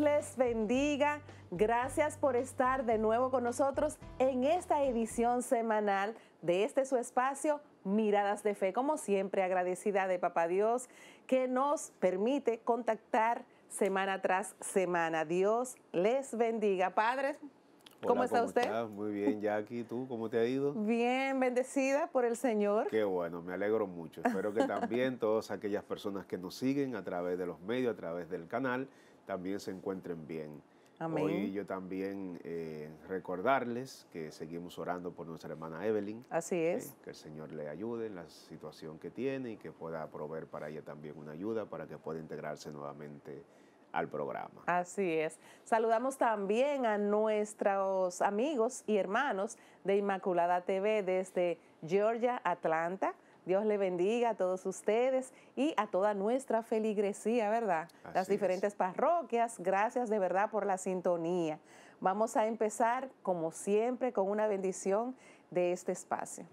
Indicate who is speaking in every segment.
Speaker 1: les bendiga. Gracias por estar de nuevo con nosotros en esta edición semanal de este su espacio, Miradas de Fe. Como siempre, agradecida de Papá Dios que nos permite contactar semana tras semana. Dios les bendiga. Padres, ¿Cómo está usted?
Speaker 2: Muy bien, Jackie. ¿Tú cómo te ha ido?
Speaker 1: Bien, bendecida por el Señor. Qué
Speaker 2: bueno, me alegro mucho. Espero que también todas aquellas personas que nos siguen a través de los medios, a través del canal también se encuentren bien.
Speaker 1: Amén. Hoy yo
Speaker 2: también eh, recordarles que seguimos orando por nuestra hermana Evelyn. Así eh, es. que el Señor le ayude en la situación que tiene y que pueda proveer para ella también una ayuda para que pueda integrarse nuevamente al programa.
Speaker 1: Así es. Saludamos también a nuestros amigos y hermanos de Inmaculada TV desde Georgia, Atlanta. Dios le bendiga a todos ustedes y a toda nuestra feligresía, ¿verdad? Las diferentes parroquias, gracias de verdad por la sintonía. Vamos a empezar, como siempre, con una bendición de este espacio.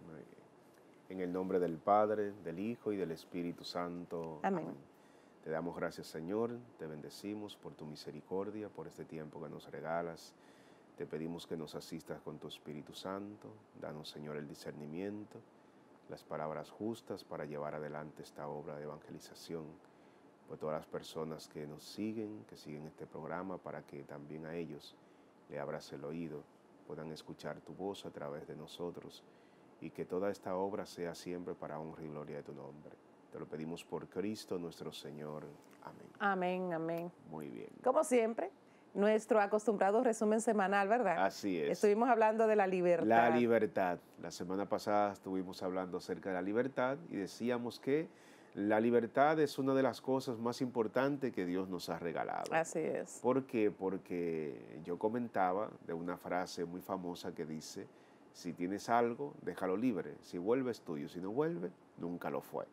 Speaker 2: En el nombre del Padre, del Hijo y del Espíritu Santo. Amén. Te damos gracias, Señor, te bendecimos por tu misericordia, por este tiempo que nos regalas. Te pedimos que nos asistas con tu Espíritu Santo. Danos, Señor, el discernimiento las palabras justas para llevar adelante esta obra de evangelización, por pues todas las personas que nos siguen, que siguen este programa, para que también a ellos le abras el oído, puedan escuchar tu voz a través de nosotros y que toda esta obra sea siempre para honra y gloria de tu nombre. Te lo pedimos por Cristo nuestro Señor.
Speaker 1: Amén. Amén, amén. Muy bien. Como siempre, nuestro acostumbrado resumen semanal, ¿verdad? Así es. Estuvimos hablando de la libertad. La
Speaker 2: libertad. La semana pasada estuvimos hablando acerca de la libertad y decíamos que la libertad es una de las cosas más importantes que Dios nos ha regalado. Así es. ¿Por qué? Porque yo comentaba de una frase muy famosa que dice, si tienes algo, déjalo libre. Si vuelve es tuyo, si no vuelve, nunca lo fue.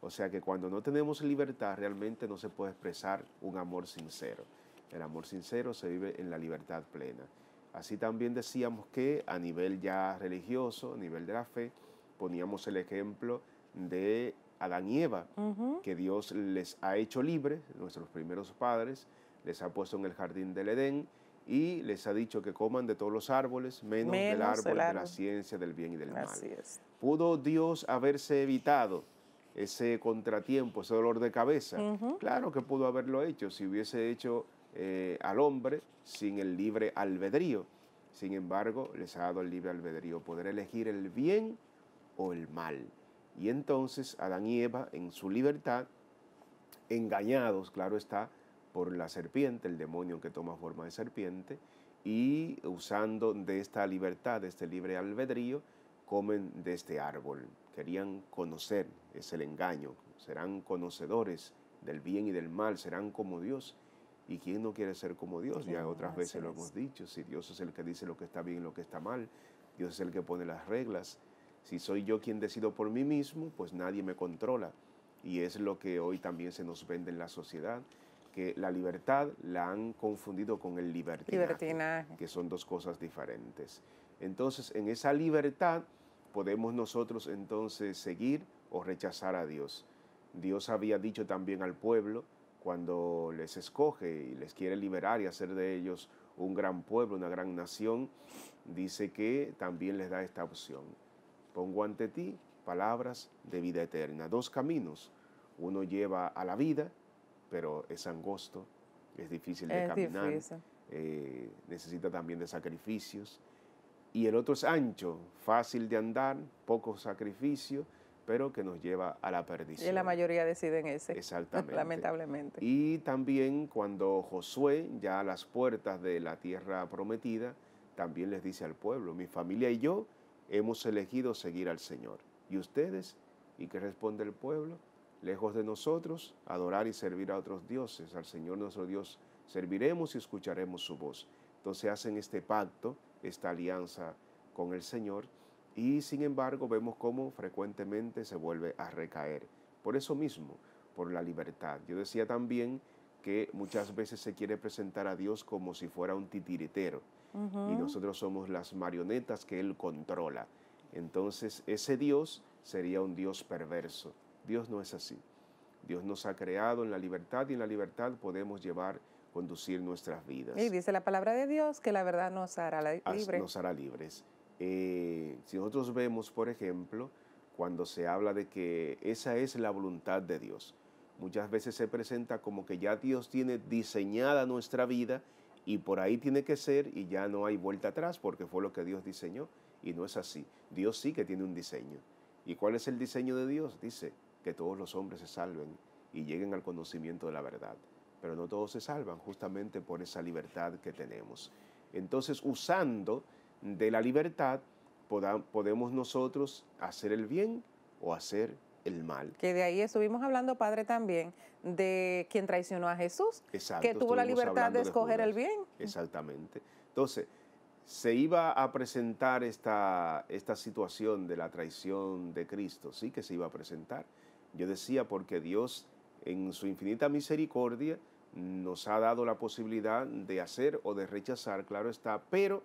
Speaker 2: O sea que cuando no tenemos libertad realmente no se puede expresar un amor sincero. El amor sincero se vive en la libertad plena. Así también decíamos que a nivel ya religioso, a nivel de la fe, poníamos el ejemplo de Adán y Eva, que Dios les ha hecho libres, nuestros primeros padres, les ha puesto en el jardín del Edén y les ha dicho que coman de todos los árboles, menos, del árbol, de la ciencia, del bien y del mal. ¿Pudo Dios haberse evitado ese contratiempo, ese dolor de cabeza? Claro que pudo haberlo hecho, si hubiese hecho eh, al hombre sin el libre albedrío. Sin embargo, les ha dado el libre albedrío, poder elegir el bien o el mal. Y entonces Adán y Eva, en su libertad, engañados, claro está, por la serpiente, el demonio que toma forma de serpiente, y usando de esta libertad, de este libre albedrío, comen de este árbol. Querían conocer, es el engaño, serán conocedores del bien y del mal, serán como Dios ¿Y quién no quiere ser como Dios? Ya otras veces lo hemos dicho, si Dios es el que dice lo que está bien y lo que está mal, Dios es el que pone las reglas. Si soy yo quien decido por mí mismo, pues nadie me controla. Y es lo que hoy también se nos vende en la sociedad, que la libertad la han confundido con el libertinaje, que son dos cosas diferentes. Entonces, en esa libertad podemos nosotros entonces seguir o rechazar a Dios. Dios había dicho también al pueblo, cuando les escoge y les quiere liberar y hacer de ellos un gran pueblo, una gran nación, dice que también les da esta opción. Pongo ante ti palabras de vida eterna, dos caminos. Uno lleva a la vida, pero es angosto, es difícil de caminar, eh, necesita también de sacrificios. Y el otro es ancho, fácil de andar, poco sacrificio, pero que nos lleva a la perdición. Y la
Speaker 1: mayoría deciden ese. Exactamente. Lamentablemente.
Speaker 2: Y también cuando Josué, ya a las puertas de la tierra prometida, también les dice al pueblo, mi familia y yo hemos elegido seguir al Señor. ¿Y ustedes? ¿Y qué responde el pueblo? Lejos de nosotros, adorar y servir a otros dioses, al Señor nuestro Dios serviremos y escucharemos su voz. Entonces hacen este pacto, esta alianza con el Señor y sin embargo vemos cómo frecuentemente se vuelve a recaer. Por eso mismo, por la libertad. Yo decía también que muchas veces se quiere presentar a Dios como si fuera un titiritero
Speaker 1: y nosotros
Speaker 2: somos las marionetas que Él controla. Entonces ese Dios sería un Dios perverso. Dios no es así. Dios nos ha creado en la libertad y en la libertad podemos llevar, conducir nuestras vidas. Y
Speaker 1: dice la palabra de Dios que la verdad nos hará libres. Nos
Speaker 2: hará libres. Eh, si nosotros vemos, por ejemplo, cuando se habla de que esa es la voluntad de Dios, muchas veces se presenta como que ya Dios tiene diseñada nuestra vida y por ahí tiene que ser y ya no hay vuelta atrás porque fue lo que Dios diseñó y no es así. Dios sí que tiene un diseño. ¿Y cuál es el diseño de Dios? Dice que todos los hombres se salven y lleguen al conocimiento de la verdad. Pero no todos se salvan justamente por esa libertad que tenemos. Entonces, usando de la libertad podemos nosotros hacer el bien o hacer el mal.
Speaker 1: Que de ahí estuvimos hablando, Padre, también de quien traicionó a Jesús, Exacto, que tuvo la libertad de escoger el bien.
Speaker 2: Exactamente. Entonces, se iba a presentar esta, esta situación de la traición de Cristo, sí que se iba a presentar. Yo decía, porque Dios, en su infinita misericordia, nos ha dado la posibilidad de hacer o de rechazar, claro está, pero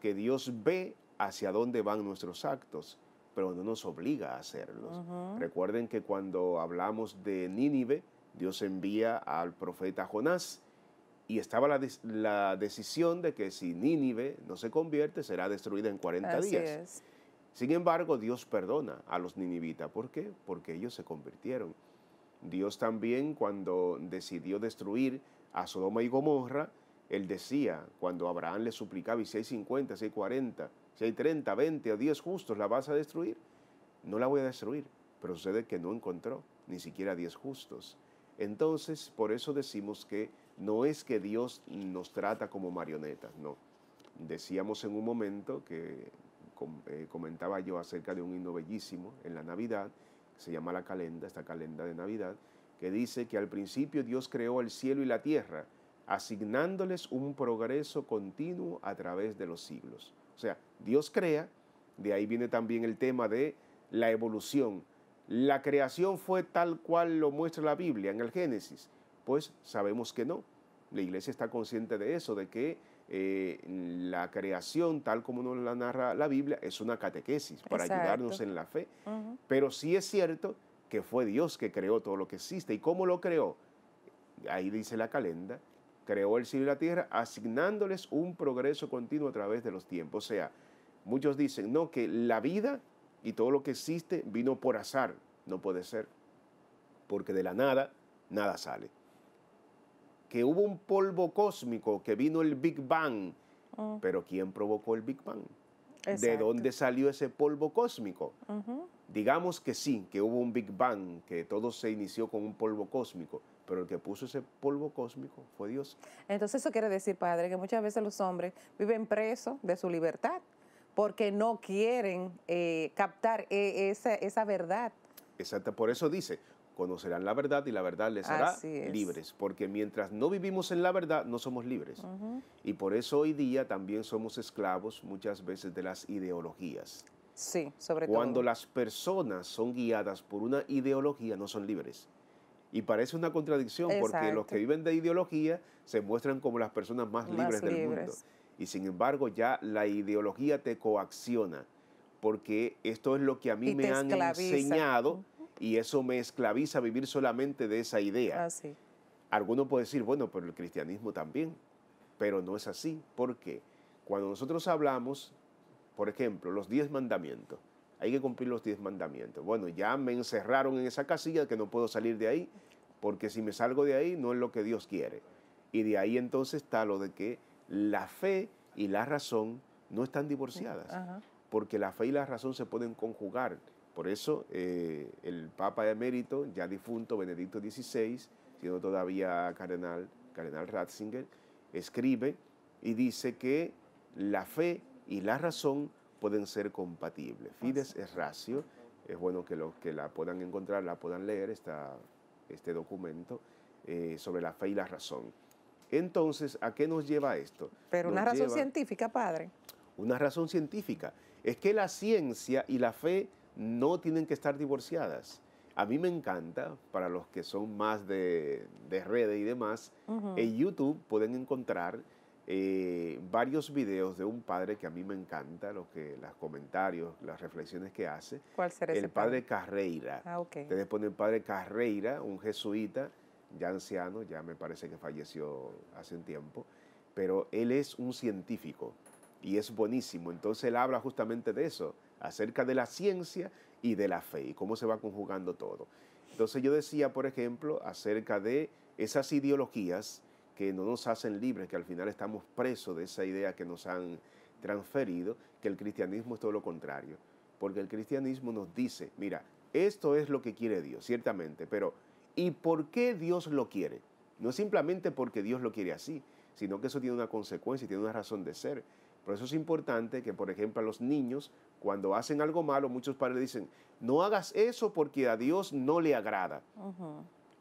Speaker 2: que Dios ve hacia dónde van nuestros actos, pero no nos obliga a hacerlos. Recuerden que cuando hablamos de Nínive, Dios envía al profeta Jonás y estaba la, decisión de que si Nínive no se convierte, será destruida en 40 días. Sin embargo, Dios perdona a los ninivitas. ¿Por qué? Porque ellos se convirtieron. Dios también cuando decidió destruir a Sodoma y Gomorra, él decía, cuando Abraham le suplicaba, y si hay 50, si hay 40, si hay 30, 20 o 10 justos, ¿la vas a destruir? No la voy a destruir, pero sucede que no encontró ni siquiera 10 justos. Entonces, por eso decimos que no es que Dios nos trata como marionetas, no. Decíamos en un momento que eh, comentaba yo acerca de un himno bellísimo en la Navidad, se llama la calenda, esta calenda de Navidad, que dice que al principio Dios creó el cielo y la tierra, asignándoles un progreso continuo a través de los siglos. O sea, Dios crea, de ahí viene también el tema de la evolución. La creación fue tal cual lo muestra la Biblia en el Génesis. Pues sabemos que no. La iglesia está consciente de eso, de que eh, la creación, tal como nos la narra la Biblia, es una catequesis para ayudarnos en la fe. Pero sí es cierto que fue Dios que creó todo lo que existe. ¿Y cómo lo creó? Ahí dice la calenda, creó el cielo y la tierra, asignándoles un progreso continuo a través de los tiempos. O sea, muchos dicen, no, que la vida y todo lo que existe vino por azar. No puede ser, porque de la nada, nada sale. Que hubo un polvo cósmico, que vino el Big Bang, mm. pero ¿quién provocó el Big Bang? ¿De dónde salió ese polvo cósmico? Digamos que sí, que hubo un Big Bang, que todo se inició con un polvo cósmico, pero el que puso ese polvo cósmico fue Dios.
Speaker 1: Entonces eso quiere decir, padre, que muchas veces los hombres viven presos de su libertad porque no quieren eh, captar eh, esa, verdad.
Speaker 2: Exacto, por eso dice, conocerán la verdad y la verdad les hará libres, porque mientras no vivimos en la verdad no somos libres. Y por eso hoy día también somos esclavos muchas veces de las ideologías. Sí, sobre todo. Cuando las personas son guiadas por una ideología no son libres. Y parece una contradicción porque los que viven de ideología se muestran como las personas más, libres, del mundo. Y sin embargo ya la ideología te coacciona porque esto es lo que a mí me han enseñado y eso me esclaviza a vivir solamente de esa idea. Ah, Algunos pueden puede decir, bueno, pero el cristianismo también, pero no es así. porque Cuando nosotros hablamos, por ejemplo, los diez mandamientos, hay que cumplir los diez mandamientos. Bueno, ya me encerraron en esa casilla que no puedo salir de ahí, porque si me salgo de ahí no es lo que Dios quiere. Y de ahí entonces está lo de que la fe y la razón no están divorciadas, porque la fe y la razón se pueden conjugar. Por eso eh, el Papa emérito, ya difunto, Benedicto XVI, siendo todavía cardenal, cardenal Ratzinger, escribe y dice que la fe y la razón pueden ser compatibles. Fides es ratio, es bueno que los que la puedan encontrar, la puedan leer, esta, este documento eh, sobre la fe y la razón. Entonces, ¿a qué nos lleva esto? Pero una razón
Speaker 1: científica, padre.
Speaker 2: Una razón científica. Es que la ciencia y la fe no tienen que estar divorciadas. A mí me encanta, para los que son más de, de redes y demás, en YouTube pueden encontrar eh, varios videos de un padre que a mí me encanta, los que, los comentarios, las reflexiones que hace.
Speaker 1: ¿Cuál será El padre, padre?
Speaker 2: Carreira. Ah, ok. Ustedes ponen padre Carreira, un jesuita, ya anciano, ya me parece que falleció hace un tiempo, pero él es un científico y es buenísimo. Entonces él habla justamente de eso, acerca de la ciencia y de la fe y cómo se va conjugando todo. Entonces yo decía, por ejemplo, acerca de esas ideologías que no nos hacen libres, que al final estamos presos de esa idea que nos han transferido, que el cristianismo es todo lo contrario. Porque el cristianismo nos dice, mira, esto es lo que quiere Dios, ciertamente, pero ¿y por qué Dios lo quiere? No es simplemente porque Dios lo quiere así, sino que eso tiene una consecuencia y tiene una razón de ser. Por eso es importante que, por ejemplo, a los niños, cuando hacen algo malo, muchos padres dicen, no hagas eso porque a Dios no le agrada.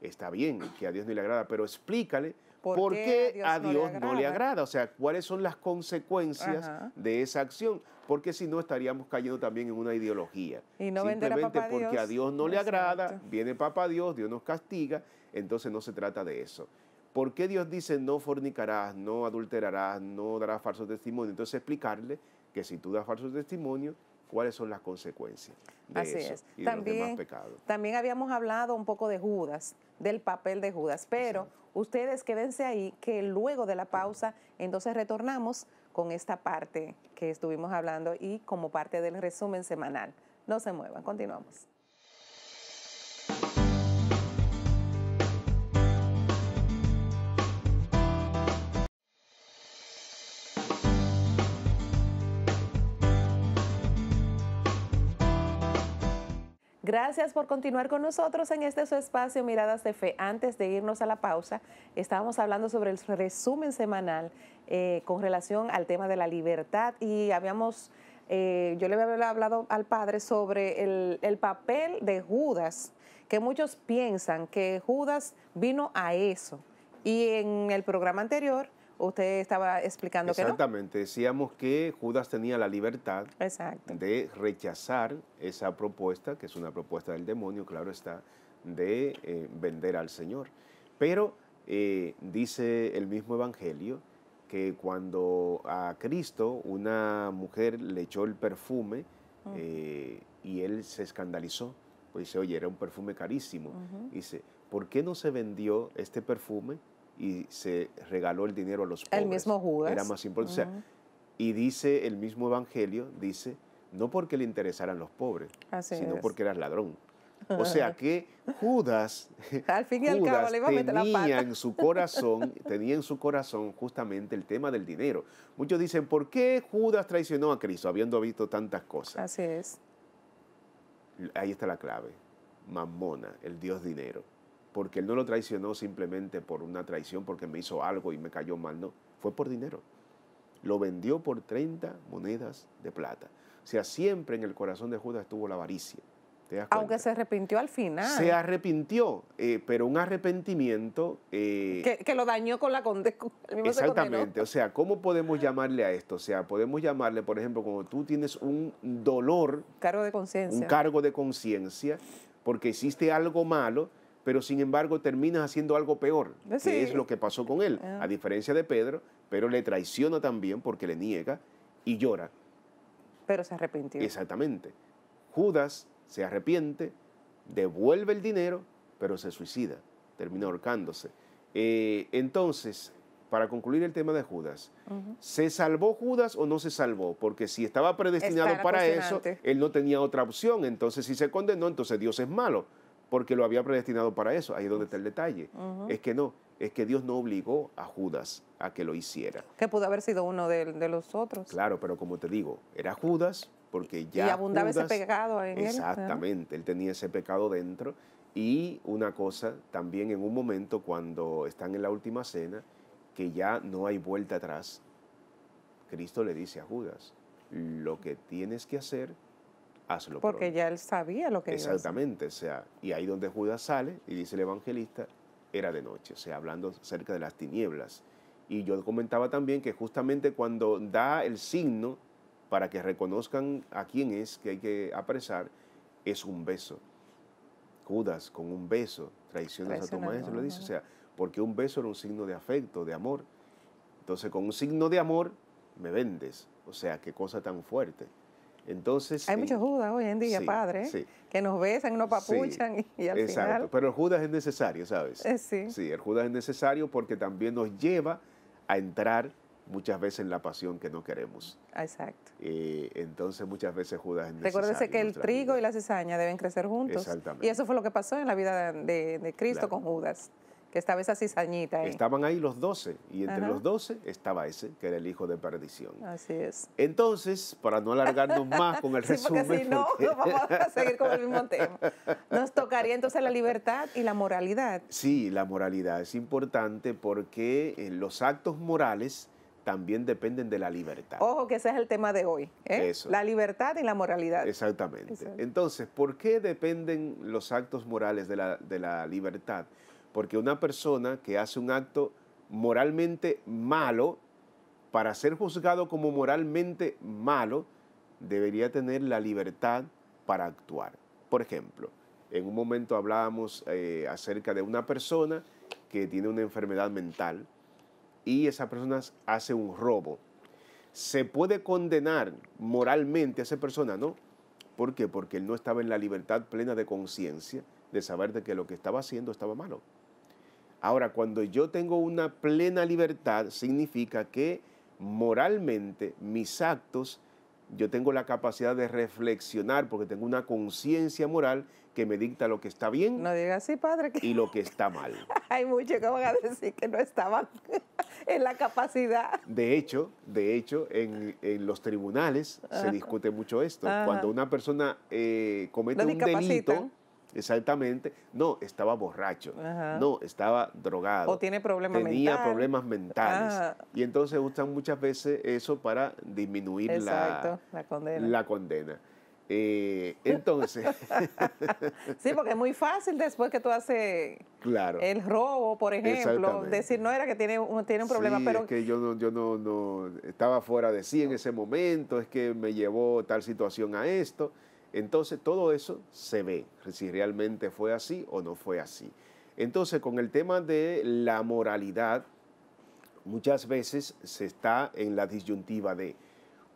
Speaker 2: Está bien que a Dios no le agrada, pero explícale ¿Por, qué, a Dios, no, le agrada? O sea, ¿cuáles son las consecuencias de esa acción? Porque si no estaríamos cayendo también en una ideología. Y no Simplemente porque a Dios no le agrada, viene papá Dios, Dios nos castiga, entonces no se trata de eso. ¿Por qué Dios dice no fornicarás, no adulterarás, no darás falso testimonio? Entonces explicarle que si tú das falso testimonio, cuáles son las consecuencias de Así eso es. y también,
Speaker 1: También habíamos hablado un poco de Judas, del papel de Judas, pero Ustedes quédense ahí, que luego de la pausa, entonces retornamos con esta parte que estuvimos hablando y como parte del resumen semanal. No se muevan, continuamos. Gracias por continuar con nosotros en este su espacio Miradas de Fe. Antes de irnos a la pausa, estábamos hablando sobre el resumen semanal eh, con relación al tema de la libertad y habíamos, eh, yo le había hablado al padre sobre el, el papel de Judas, que muchos piensan que Judas vino a eso. Y en el programa anterior usted estaba explicando que no.
Speaker 2: Exactamente, decíamos que Judas tenía la libertad de rechazar esa propuesta, que es una propuesta del demonio, claro está, de eh, vender al Señor. Pero eh, dice el mismo Evangelio que cuando a Cristo una mujer le echó el perfume eh, y él se escandalizó, pues dice, oye, era un perfume carísimo. Dice, ¿por qué no se vendió este perfume y se regaló el dinero a los pobres. El mismo
Speaker 1: Judas. Era más importante.
Speaker 2: y dice el mismo Evangelio, dice, no porque le interesaran los pobres, sino porque eras ladrón. O sea que Judas, al fin y al cabo, le a meter tenía en su corazón, tenía en su corazón justamente el tema del dinero. Muchos dicen, ¿por qué Judas traicionó a Cristo habiendo visto tantas cosas? Así es. Ahí está la clave. Mamona, el dios dinero porque él no lo traicionó simplemente por una traición, porque me hizo algo y me cayó mal, no, fue por dinero. Lo vendió por 30 monedas de plata. O sea, siempre en el corazón de Judas estuvo la avaricia.
Speaker 1: Aunque se arrepintió al final. Se
Speaker 2: arrepintió, eh, pero un arrepentimiento... Eh,
Speaker 1: que, lo dañó con la condena. Exactamente,
Speaker 2: o sea, ¿cómo podemos llamarle a esto? O sea, podemos llamarle, por ejemplo, cuando tú tienes un dolor... Cargo de conciencia. Un cargo de conciencia, porque hiciste algo malo pero sin embargo termina haciendo algo peor, pues que es lo que pasó con él, ah. a diferencia de Pedro, pero le traiciona también porque le niega y llora. Pero se arrepintió. Exactamente. Judas se arrepiente, devuelve el dinero, pero se suicida, termina ahorcándose. Eh, entonces, para concluir el tema de Judas, ¿se salvó Judas o no se salvó? Porque si estaba predestinado para eso, él no tenía otra opción. Entonces, si se condenó, entonces Dios es malo porque lo había predestinado para eso. Ahí es donde está el detalle. Es que no, es que Dios no obligó a Judas a que lo hiciera. Que pudo haber sido uno de, los otros. Claro, pero como te digo, era Judas porque ya... Y abundaba ese pecado en él. Exactamente, él tenía ese pecado dentro. Y una cosa, también en un momento cuando están en la última cena, que ya no hay vuelta atrás, Cristo le dice a Judas, lo que tienes que hacer porque
Speaker 1: ya él sabía lo que
Speaker 2: Exactamente, o sea, y ahí donde Judas sale y dice el evangelista, era de noche, o sea, hablando cerca de las tinieblas. Y yo comentaba también que justamente cuando da el signo para que reconozcan a quién es que hay que apresar, es un beso. Judas con un beso traicionas a tu maestro, lo dice, o sea, porque un beso era un signo de afecto, de amor. Entonces, con un signo de amor me vendes, o sea, qué cosa tan fuerte. Entonces, Hay muchos Judas
Speaker 1: hoy en día, padre, que nos besan, nos papuchan
Speaker 2: y, al final... exacto. Pero el Judas es necesario, ¿sabes? Eh, sí. Sí, el Judas es necesario porque también nos lleva a entrar muchas veces en la pasión que no queremos. Exacto. Eh, entonces muchas veces Judas es necesario. Recuérdese que el trigo
Speaker 1: y la cizaña deben crecer juntos. Exactamente. Y eso fue lo que pasó en la vida de, Cristo con Judas que estaba esa cizañita
Speaker 2: Estaban ahí los doce, y entre los doce estaba ese, que era el hijo de perdición. Así es. Entonces, para no alargarnos más con el resumen. Porque si no, vamos a seguir con el mismo tema.
Speaker 1: Nos tocaría entonces la libertad y la moralidad.
Speaker 2: Sí, la moralidad es importante porque eh, los actos morales también dependen de la libertad.
Speaker 1: Ojo que ese es el tema de hoy. ¿eh? Eso. La
Speaker 2: libertad y la moralidad. Exactamente. Entonces, ¿por qué dependen los actos morales de la, de la libertad? Porque una persona que hace un acto moralmente malo, para ser juzgado como moralmente malo, debería tener la libertad para actuar. Por ejemplo, en un momento hablábamos eh, acerca de una persona que tiene una enfermedad mental y esa persona hace un robo. Se puede condenar moralmente a esa persona, ¿no? ¿Por qué? Porque él no estaba en la libertad plena de conciencia de saber de que lo que estaba haciendo estaba malo. Ahora, cuando yo tengo una plena libertad, significa que moralmente mis actos, yo tengo la capacidad de reflexionar porque tengo una conciencia moral que me dicta lo que está bien. No así, padre. Y lo que está mal.
Speaker 1: Hay muchos que van a decir que no estaban en la capacidad.
Speaker 2: De hecho, de hecho, en, los tribunales se discute mucho esto. Cuando una persona eh, comete un delito, exactamente, no, estaba borracho, no, estaba drogado. O tiene
Speaker 1: problemas mentales. Tenía problemas
Speaker 2: mentales. Y entonces usan muchas veces eso para disminuir la, condena. La condena. Eh, entonces. sí, porque es muy
Speaker 1: fácil después que tú haces el robo, por ejemplo, decir no era que tiene un, tiene un problema, pero. Es que
Speaker 2: yo, no, yo no, no, estaba fuera de sí en ese momento, es que me llevó tal situación a esto. Entonces todo eso se ve, si realmente fue así o no fue así. Entonces con el tema de la moralidad, muchas veces se está en la disyuntiva de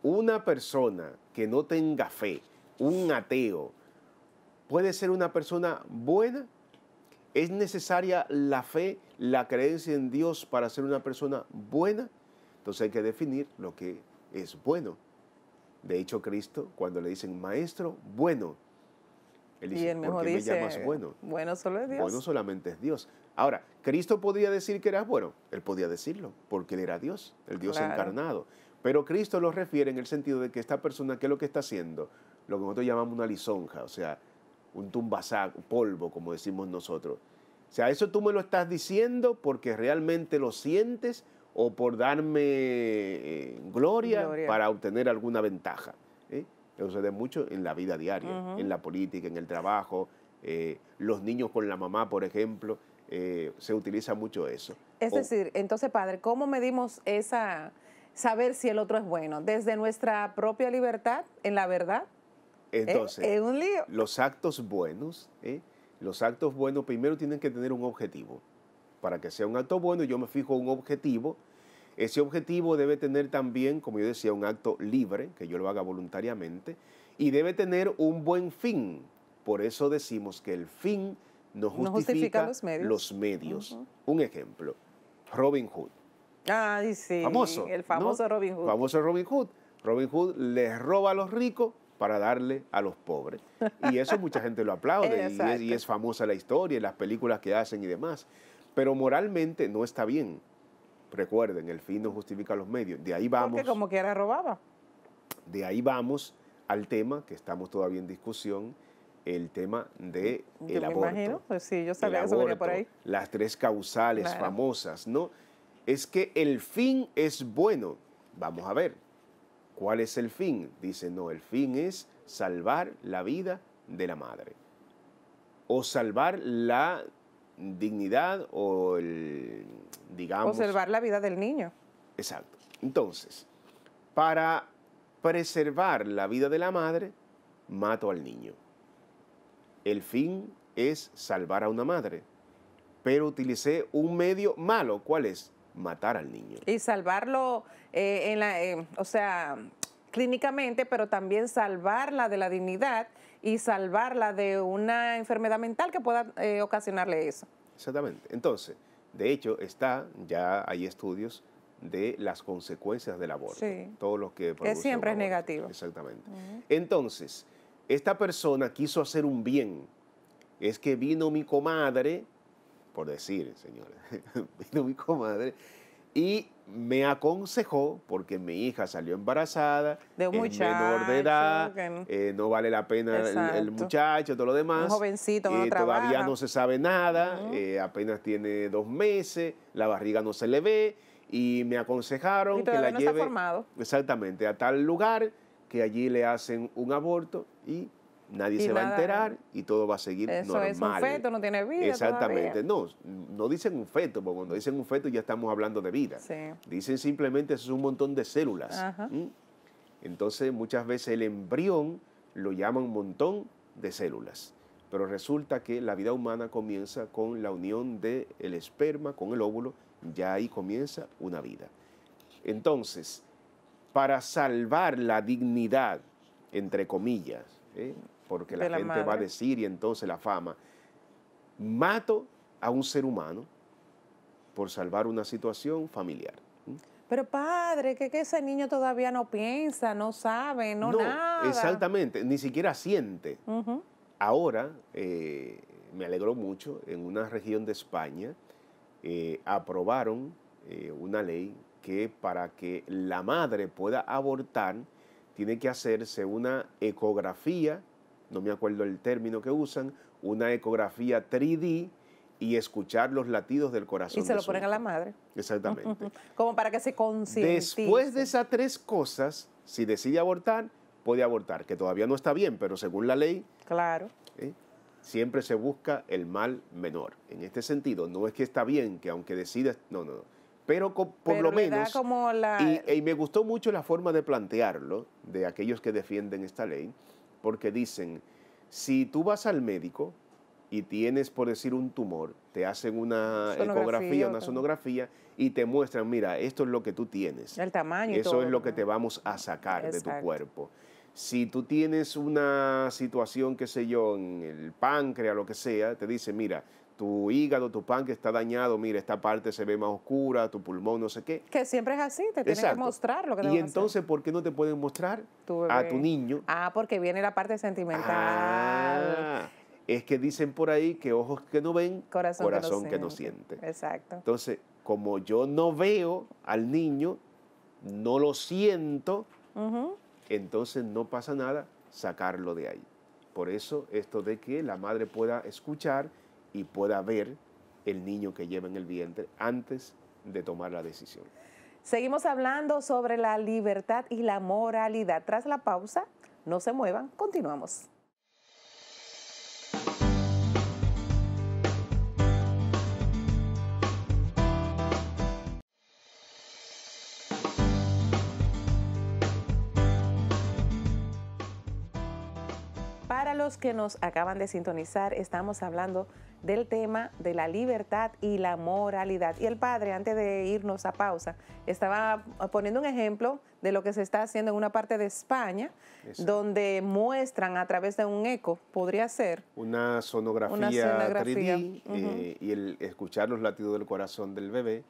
Speaker 2: una persona que no tenga fe, un ateo, puede ser una persona buena. ¿Es necesaria la fe, la creencia en Dios para ser una persona buena? Entonces hay que definir lo que es bueno. De hecho, Cristo, cuando le dicen maestro, bueno, él dice, porque bueno?
Speaker 1: Bueno solo es Dios. Bueno
Speaker 2: solamente es Dios. Ahora, Cristo podía decir que eras bueno. Él podía decirlo, porque él era Dios, el Dios encarnado. Pero Cristo lo refiere en el sentido de que esta persona, ¿qué es lo que está haciendo? Lo que nosotros llamamos una lisonja, o sea, un un polvo, como decimos nosotros. O sea, eso tú me lo estás diciendo porque realmente lo sientes o por darme eh, gloria, para obtener alguna ventaja. ¿eh? Eso se ve mucho en la vida diaria, en la política, en el trabajo. Eh, los niños con la mamá, por ejemplo, se utiliza mucho eso. Es decir,
Speaker 1: entonces, padre, ¿cómo medimos esa saber si el otro es bueno? ¿Desde nuestra propia libertad, en la verdad?
Speaker 2: Entonces, es un lío. los actos buenos, los actos buenos primero tienen que tener un objetivo para que sea un acto bueno, yo me fijo un objetivo. Ese objetivo debe tener también, como yo decía, un acto libre, que yo lo haga voluntariamente, y debe tener un buen fin. Por eso decimos que el fin no justifica, los medios. Un ejemplo, Robin Hood. ah, sí. Famoso. El famoso Robin Hood. Famoso Robin Hood. Robin Hood les roba a los ricos para darle a los pobres. Y eso mucha gente lo aplaude y es, y es famosa la historia y las películas que hacen y demás pero moralmente no está bien. Recuerden, el fin no justifica los medios. De ahí vamos. Porque
Speaker 1: como que era robaba.
Speaker 2: De ahí vamos al tema que estamos todavía en discusión, el tema de yo el me Imagino,
Speaker 1: pues sí, yo sabía aborto, eso por ahí.
Speaker 2: Las tres causales famosas, ¿no? Es que el fin es bueno. Vamos a ver. ¿Cuál es el fin? Dice, no, el fin es salvar la vida de la madre o salvar la dignidad o el, digamos... Observar la
Speaker 1: vida del niño.
Speaker 2: Exacto. Entonces, para preservar la vida de la madre, mato al niño. El fin es salvar a una madre, pero utilicé un medio malo, ¿cuál es? Matar al niño.
Speaker 1: Y salvarlo eh, en la... Eh, o sea clínicamente, pero también salvarla de la dignidad y salvarla de una enfermedad mental que pueda eh, ocasionarle eso.
Speaker 2: Exactamente. Entonces, de hecho, está, ya hay estudios de las consecuencias del aborto. Sí. Todo lo que que siempre es negativo. Exactamente. Entonces, esta persona quiso hacer un bien. Es que vino mi comadre, por decir, señores, vino mi comadre, y me aconsejó, porque mi hija salió embarazada, de menor de edad, eh, no. vale la pena el, muchacho, todo lo demás. Un jovencito, eh, Todavía no se sabe nada, eh, apenas tiene dos meses, la barriga no se le ve, y me aconsejaron que la no lleve exactamente a tal lugar que allí le hacen un aborto y nadie se va a enterar eh, y todo va a seguir normal. Eso es un feto,
Speaker 1: no tiene vida. Exactamente,
Speaker 2: no, no dicen un feto, porque cuando dicen un feto ya estamos hablando de vida. Dicen simplemente eso es un montón de células. Entonces muchas veces el embrión lo llaman montón de células, pero resulta que la vida humana comienza con la unión del el esperma con el óvulo, ya ahí comienza una vida. Entonces, para salvar la dignidad, entre comillas, ¿eh? porque la, gente va a decir y entonces la fama. Mato a un ser humano por salvar una situación familiar. ¿Mm?
Speaker 1: Pero padre, que, ese niño todavía no piensa, no sabe, no, nada. Exactamente,
Speaker 2: ni siquiera siente. Ahora, eh, me alegró mucho, en una región de España eh, aprobaron eh, una ley que para que la madre pueda abortar, tiene que hacerse una ecografía no me acuerdo el término que usan, una ecografía 3D y escuchar los latidos del corazón. Y se lo ponen a la madre. Exactamente.
Speaker 1: Como para que se consiga. Después
Speaker 2: de esas tres cosas, si decide abortar, puede abortar, que todavía no está bien, pero según la ley. Claro. ¿eh? Siempre se busca el mal menor. En este sentido, no es que está bien, que aunque decidas, no, no, no. Pero por lo menos... y me gustó mucho la forma de plantearlo de aquellos que defienden esta ley, porque dicen, si tú vas al médico y tienes, por decir, un tumor, te hacen una ecografía, una sonografía y te muestran, mira, esto es lo que tú tienes.
Speaker 1: El tamaño. Eso es lo que
Speaker 2: te vamos a sacar de tu cuerpo. Si tú tienes una situación, qué sé yo, en el páncreas, lo que sea, te dicen, mira, tu hígado, tu pan que está dañado, mira, esta parte se ve más oscura, tu pulmón, no sé qué.
Speaker 1: Que siempre es así, te tienes que mostrar lo que te Y entonces,
Speaker 2: ¿por qué no te pueden mostrar a tu niño?
Speaker 1: Ah, porque viene la parte sentimental.
Speaker 2: Ah, es que dicen por ahí que ojos que no ven, corazón, que, no, siente. Exacto. Entonces, como yo no veo al niño, no lo siento, entonces no pasa nada sacarlo de ahí. Por eso esto de que la madre pueda escuchar y pueda ver el niño que lleva en el vientre antes de tomar la decisión.
Speaker 1: Seguimos hablando sobre la libertad y la moralidad. Tras la pausa, no se muevan, continuamos. que nos acaban de sintonizar, estamos hablando del tema de la libertad y la moralidad. Y el padre, antes de irnos a pausa, estaba poniendo un ejemplo de lo que se está haciendo en una parte de España, donde muestran a través de un eco, podría ser.
Speaker 2: Una sonografía, eh, y el escuchar los latidos del corazón del bebé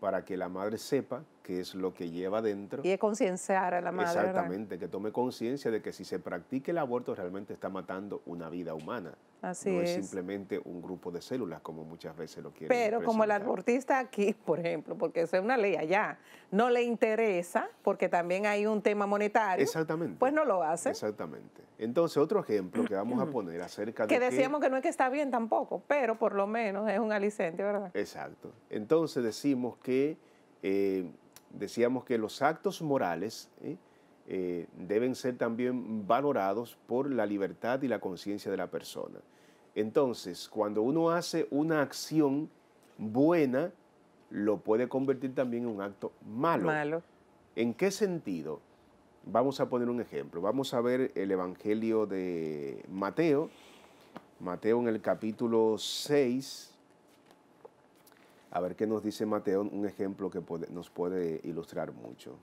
Speaker 2: para que la madre sepa qué es lo que lleva dentro. Y es
Speaker 1: concienciar a la madre. Exactamente,
Speaker 2: que tome conciencia de que si se practica el aborto realmente está matando una vida humana no es. simplemente un grupo de células, como muchas veces lo quieren. Pero como el abortista
Speaker 1: aquí, por ejemplo, porque eso es una ley allá, no le interesa, porque también hay un tema monetario.
Speaker 2: Exactamente. Pues no lo hace. Exactamente. Entonces, otro ejemplo que vamos a poner acerca de. Que decíamos
Speaker 1: que, no es que está bien tampoco, pero por lo menos es un alicente, ¿verdad?
Speaker 2: Exacto. Entonces, decimos que. Eh, decíamos que los actos morales. ¿eh? Eh, deben ser también valorados por la libertad y la conciencia de la persona. Entonces, cuando uno hace una acción buena, lo puede convertir también en un acto malo. Malo. ¿En qué sentido? Vamos a poner un ejemplo. Vamos a ver el Evangelio de Mateo. Mateo en el capítulo 6. A ver qué nos dice Mateo, un ejemplo que nos puede ilustrar mucho.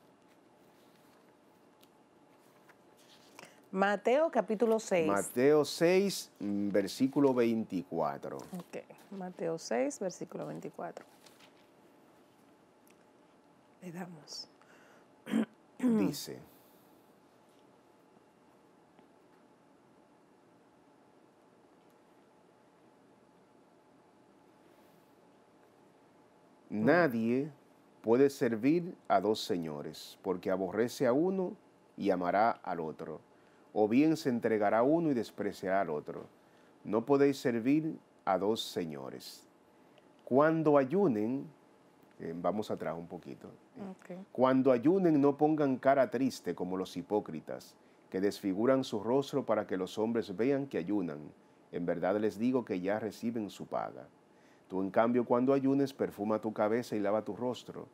Speaker 1: Mateo capítulo 6. Mateo
Speaker 2: 6, mm, versículo 24. Ok,
Speaker 1: Mateo 6, versículo 24.
Speaker 2: Le damos. Dice. Nadie puede servir a dos señores, porque aborrece a uno y amará al otro o bien se entregará uno y despreciará al otro. No podéis servir a dos señores. Cuando ayunen, eh, vamos atrás un poquito. Eh, cuando ayunen no pongan cara triste como los hipócritas, que desfiguran su rostro para que los hombres vean que ayunan. En verdad les digo que ya reciben su paga. Tú en cambio cuando ayunes perfuma tu cabeza y lava tu rostro,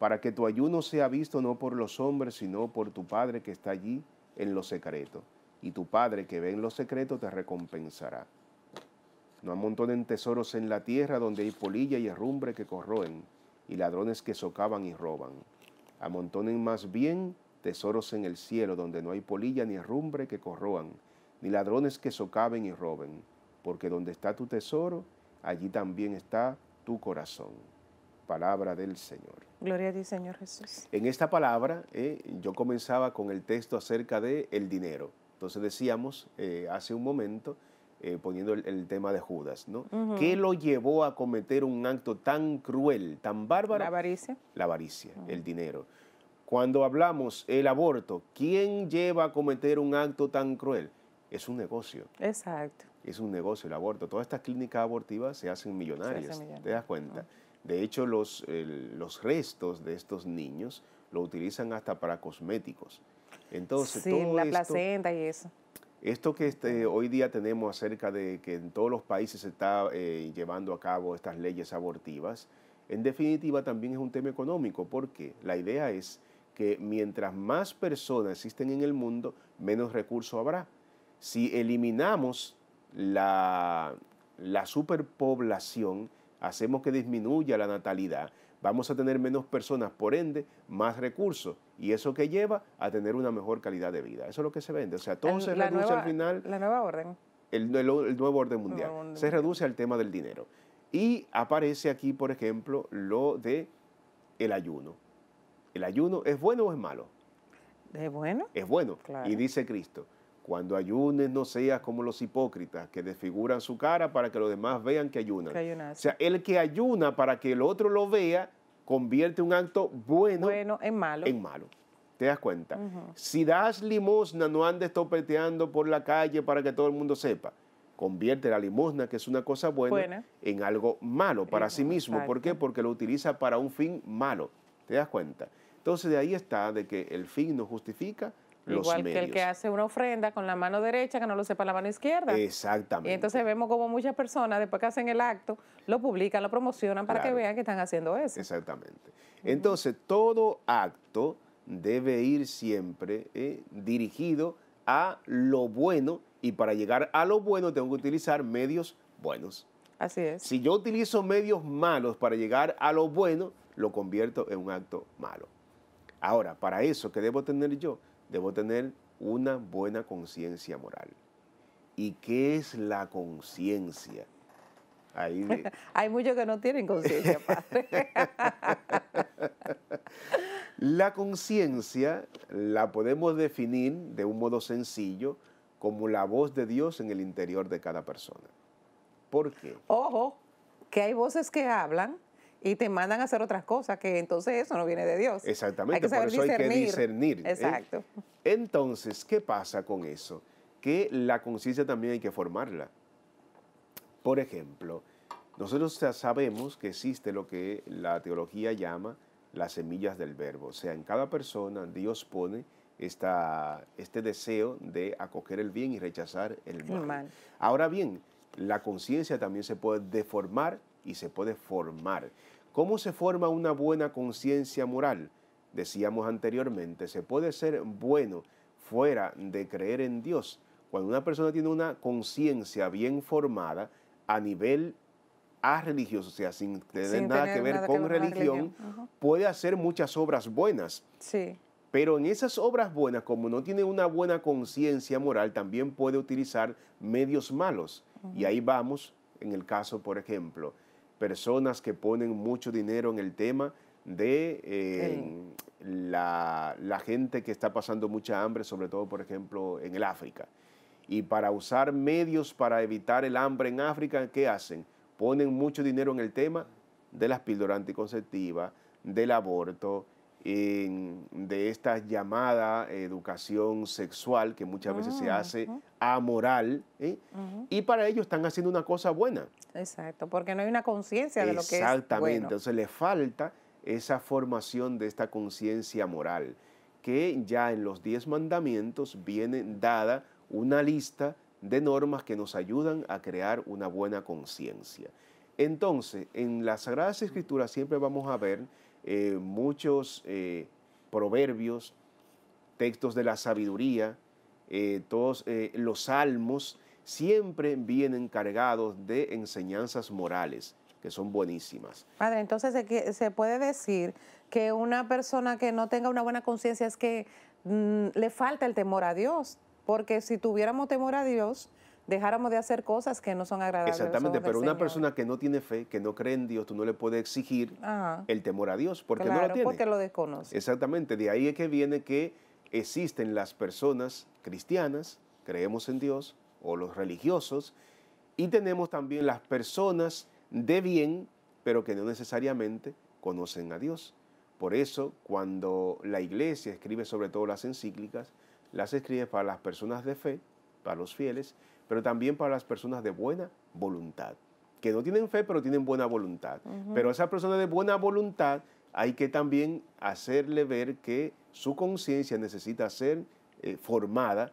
Speaker 2: para que tu ayuno sea visto no por los hombres, sino por tu Padre que está allí en lo secreto, y tu Padre que ve en lo secreto te recompensará. No amontonen tesoros en la tierra donde hay polilla y herrumbre que corroen, y ladrones que socavan y roban. Amontonen más bien tesoros en el cielo donde no hay polilla ni herrumbre que corroan, ni ladrones que socaven y roben, porque donde está tu tesoro, allí también está tu corazón palabra del Señor.
Speaker 1: Gloria a ti, Señor Jesús.
Speaker 2: En esta palabra, eh, yo comenzaba con el texto acerca del el dinero. Entonces decíamos eh, hace un momento, eh, poniendo el, tema de Judas, ¿no? ¿Qué lo llevó a cometer un acto tan cruel, tan bárbaro? La avaricia. La avaricia, el dinero. Cuando hablamos el aborto, ¿quién lleva a cometer un acto tan cruel? Es un negocio. Exacto. Es un negocio el aborto. Todas estas clínicas abortivas se hacen millonarias, ¿te das cuenta? De hecho, los, los restos de estos niños lo utilizan hasta para cosméticos. Entonces, sí, la placenta y eso. Esto que este, hoy día tenemos acerca de que en todos los países se está eh, llevando a cabo estas leyes abortivas, en definitiva también es un tema económico, porque la idea es que mientras más personas existen en el mundo, menos recursos habrá. Si eliminamos la, la superpoblación, hacemos que disminuya la natalidad, vamos a tener menos personas, por ende, más recursos. Y eso que lleva a tener una mejor calidad de vida. Eso es lo que se vende. O sea, todo se reduce al final. La nueva orden. El, nuevo orden mundial. se reduce al tema del dinero. Y aparece aquí, por ejemplo, lo de el ayuno. ¿El ayuno es bueno o es malo? Es bueno. Es bueno. Y dice Cristo, cuando ayunes no seas como los hipócritas que desfiguran su cara para que los demás vean que ayunan. O sea, el que ayuna para que el otro lo vea convierte un acto bueno, en malo. En malo. ¿Te das cuenta? Si das limosna, no andes topeteando por la calle para que todo el mundo sepa. Convierte la limosna, que es una cosa buena, en algo malo para eh, sí mismo. ¿Por qué? Porque lo utiliza para un fin malo. ¿Te das cuenta? Entonces de ahí está de que el fin no justifica, Igual que el que
Speaker 1: hace una ofrenda con la mano derecha, que no lo sepa la mano izquierda.
Speaker 2: Exactamente.
Speaker 1: Y entonces vemos como muchas personas, después que hacen el acto, lo publican, lo promocionan para que vean que están haciendo eso.
Speaker 2: Exactamente. Entonces, todo acto debe ir siempre eh, dirigido a lo bueno y para llegar a lo bueno tengo que utilizar medios buenos. Así es. Si yo utilizo medios malos para llegar a lo bueno, lo convierto en un acto malo. Ahora, para eso, ¿qué debo tener yo? debo tener una buena conciencia moral. ¿Y qué es la conciencia? Hay
Speaker 1: muchos que no tienen conciencia, padre.
Speaker 2: la conciencia la podemos definir de un modo sencillo como la voz de Dios en el interior de cada persona. ¿Por qué?
Speaker 1: Ojo, que hay voces que hablan y te mandan a hacer otras cosas, que entonces eso no viene de Dios.
Speaker 2: Exactamente, por eso hay que discernir. ¿eh? Exacto. Entonces, ¿qué pasa con eso? Que la conciencia también hay que formarla. Por ejemplo, nosotros sabemos que existe lo que la teología llama las semillas del verbo. O sea, en cada persona Dios pone este deseo de acoger el bien y rechazar el mal. Ahora bien, la conciencia también se puede deformar y se puede formar. ¿Cómo se forma una buena conciencia moral? Decíamos anteriormente, se puede ser bueno fuera de creer en Dios. Cuando una persona tiene una conciencia bien formada a nivel a religioso, o sea, sin tener, nada, que ver con, religión, puede hacer muchas obras buenas. Sí. Pero en esas obras buenas, como no tiene una buena conciencia moral, también puede utilizar medios malos. Y ahí vamos, en el caso, por ejemplo, personas que ponen mucho dinero en el tema de eh, la, la, gente que está pasando mucha hambre, sobre todo, por ejemplo, en el África. Y para usar medios para evitar el hambre en África, ¿qué hacen? Ponen mucho dinero en el tema de las píldoras anticonceptivas, del aborto, de esta llamada educación sexual que muchas veces se mm, hace amoral, ¿eh? y para ello están haciendo una cosa buena.
Speaker 1: Exacto, porque no hay una conciencia de lo que es Exactamente, entonces
Speaker 2: le falta esa formación de esta conciencia moral, que ya en los diez mandamientos viene dada una lista de normas que nos ayudan a crear una buena conciencia. Entonces, en las Sagradas Escrituras siempre vamos a ver eh, muchos eh, proverbios, textos de la sabiduría, eh, todos los salmos, siempre vienen cargados de enseñanzas morales que son buenísimas.
Speaker 1: Padre, entonces se, puede decir que una persona que no tenga una buena conciencia es que mm, le falta el temor a Dios, porque si tuviéramos temor a Dios, dejáramos de hacer cosas que no son agradables. Exactamente, pero una persona
Speaker 2: que no tiene fe, que no cree en Dios, tú no le puedes exigir el temor a Dios, porque no lo tiene. porque lo desconoce. Exactamente, de ahí es que viene que existen las personas cristianas, creemos en Dios, o los religiosos, y tenemos también las personas de bien, pero que no necesariamente conocen a Dios. Por eso, cuando la iglesia escribe sobre todo las encíclicas, las escribe para las personas de fe, para los fieles, pero también para las personas de buena voluntad, que no tienen fe, pero tienen buena voluntad. Pero a esa persona de buena voluntad hay que también hacerle ver que su conciencia necesita ser eh, formada.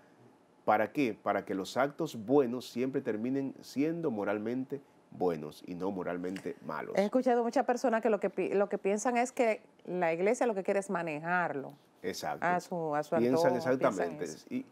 Speaker 2: ¿Para qué? Para que los actos buenos siempre terminen siendo moralmente buenos y no moralmente malos.
Speaker 1: He escuchado muchas personas que lo que, lo que piensan es que la iglesia lo que quiere es manejarlo.
Speaker 2: Exacto. A su, Piensan exactamente. y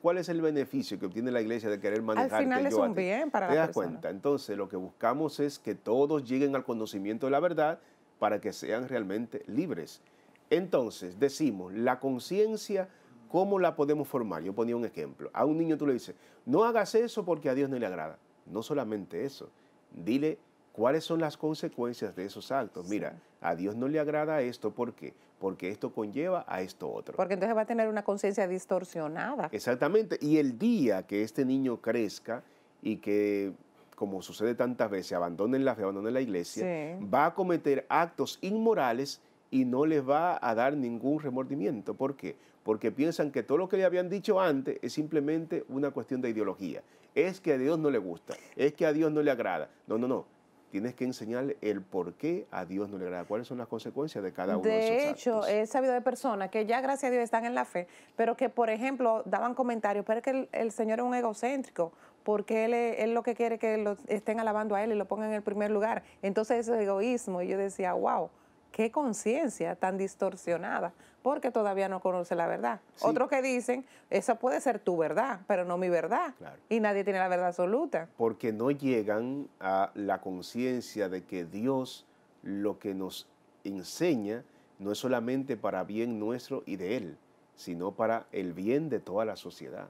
Speaker 2: ¿Cuál es el beneficio que obtiene la iglesia de querer manejar? Al final es un bien para ¿Te das cuenta? Entonces, lo que buscamos es que todos lleguen al conocimiento de la verdad para que sean realmente libres. Entonces, decimos, la conciencia, ¿cómo la podemos formar? Yo ponía un ejemplo. A un niño tú le dices, no hagas eso porque a Dios no le agrada. No solamente eso. Dile cuáles son las consecuencias de esos actos. Mira, a Dios no le agrada esto, porque porque esto conlleva a esto otro. Porque entonces va a tener una conciencia distorsionada. Exactamente, y el día que este niño crezca y que, como sucede tantas veces, abandonen la fe, abandonen la iglesia, va a cometer actos inmorales y no les va a dar ningún remordimiento. ¿Por qué? Porque piensan que todo lo que le habían dicho antes es simplemente una cuestión de ideología. Es que a Dios no le gusta, es que a Dios no le agrada. No, no, no tienes que enseñarle el por qué a Dios no le agrada, cuáles son las consecuencias de cada uno de, hecho, actos. De
Speaker 1: hecho, he sabido de personas que ya, gracias a Dios, están en la fe, pero que, por ejemplo, daban comentarios, pero es que el, Señor es un egocéntrico, porque él, es lo que quiere que lo estén alabando a Él y lo pongan en el primer lugar. Entonces eso es egoísmo. Y yo decía, wow, qué conciencia tan distorsionada, porque todavía no conoce la verdad. Otros que dicen, esa puede ser tu verdad, pero no mi verdad. Y nadie tiene la verdad absoluta.
Speaker 2: Porque no llegan a la conciencia de que Dios lo que nos enseña no es solamente para bien nuestro y de Él, sino para el bien de toda la sociedad.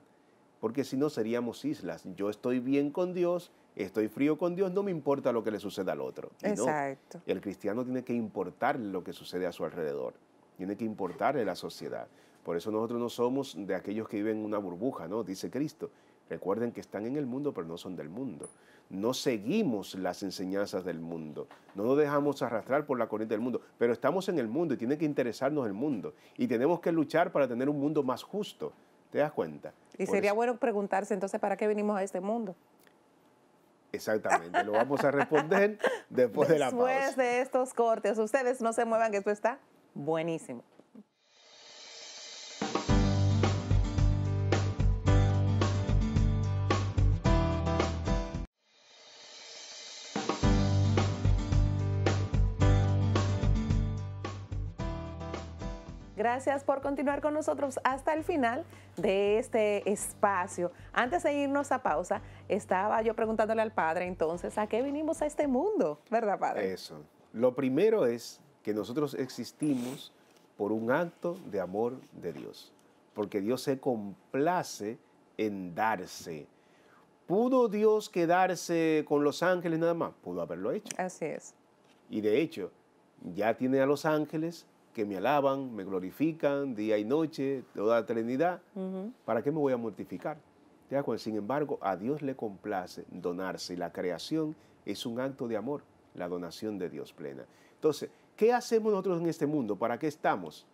Speaker 2: Porque si no seríamos islas. Yo estoy bien con Dios estoy frío con Dios, no me importa lo que le suceda al otro. Exacto. el cristiano tiene que importar lo que sucede a su alrededor, tiene que importarle la sociedad. Por eso nosotros no somos de aquellos que viven en una burbuja, ¿no? Dice Cristo. Recuerden que están en el mundo, pero no son del mundo. No seguimos las enseñanzas del mundo. No nos dejamos arrastrar por la corriente del mundo. Pero estamos en el mundo y tiene que interesarnos el mundo. Y tenemos que luchar para tener un mundo más justo. ¿Te das cuenta? Y sería
Speaker 1: bueno preguntarse entonces, ¿para qué venimos a este mundo?
Speaker 2: Exactamente, lo vamos a responder después, de la pausa. Después
Speaker 1: de estos cortes, ustedes no se muevan, que esto está buenísimo. Gracias por continuar con nosotros hasta el final de este espacio. Antes de irnos a pausa, estaba yo preguntándole al Padre entonces, ¿a qué vinimos a este mundo? ¿Verdad, Padre?
Speaker 2: Eso. Lo primero es que nosotros existimos por un acto de amor de Dios, porque Dios se complace en darse. ¿Pudo Dios quedarse con los ángeles nada más? Pudo haberlo hecho. Así es. Y de hecho, ya tiene a los ángeles, que me alaban, me glorifican día y noche, toda la eternidad, ¿para qué me voy a mortificar? Pues, sin embargo, a Dios le complace donarse y la creación es un acto de amor, la donación de Dios plena. Entonces, ¿qué hacemos nosotros en este mundo? ¿Para qué estamos?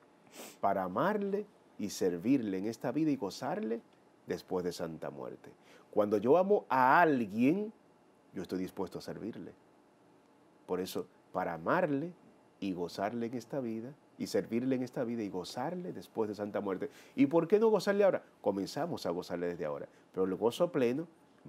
Speaker 2: Para amarle y servirle en esta vida y gozarle después de santa muerte. Cuando yo amo a alguien, yo estoy dispuesto a servirle. Por eso, para amarle y gozarle en esta vida y servirle en esta vida y gozarle después de Santa Muerte. ¿Y por qué no gozarle ahora? Comenzamos a gozarle desde ahora, pero el gozo pleno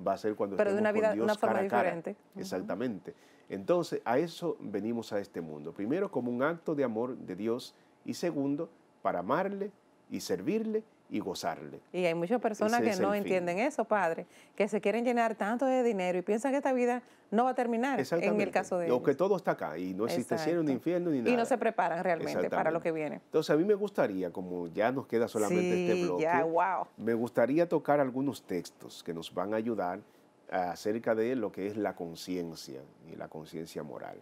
Speaker 2: va a ser cuando estemos de una vida, con Dios una forma Diferente. Exactamente. Entonces, a eso venimos a este mundo. Primero, como un acto de amor de Dios y segundo, para amarle y servirle y gozarle.
Speaker 1: Y hay muchas personas que no entienden eso, padre, que se quieren llenar tanto de dinero y piensan que esta vida no va a terminar en el caso de ellos. O que
Speaker 2: todo está acá y no existe cielo ni infierno ni nada. Y no se
Speaker 1: preparan realmente para lo que viene.
Speaker 2: Entonces a mí me gustaría, como ya nos queda solamente este bloque, me gustaría tocar algunos textos que nos van a ayudar acerca de lo que es la conciencia y la conciencia moral.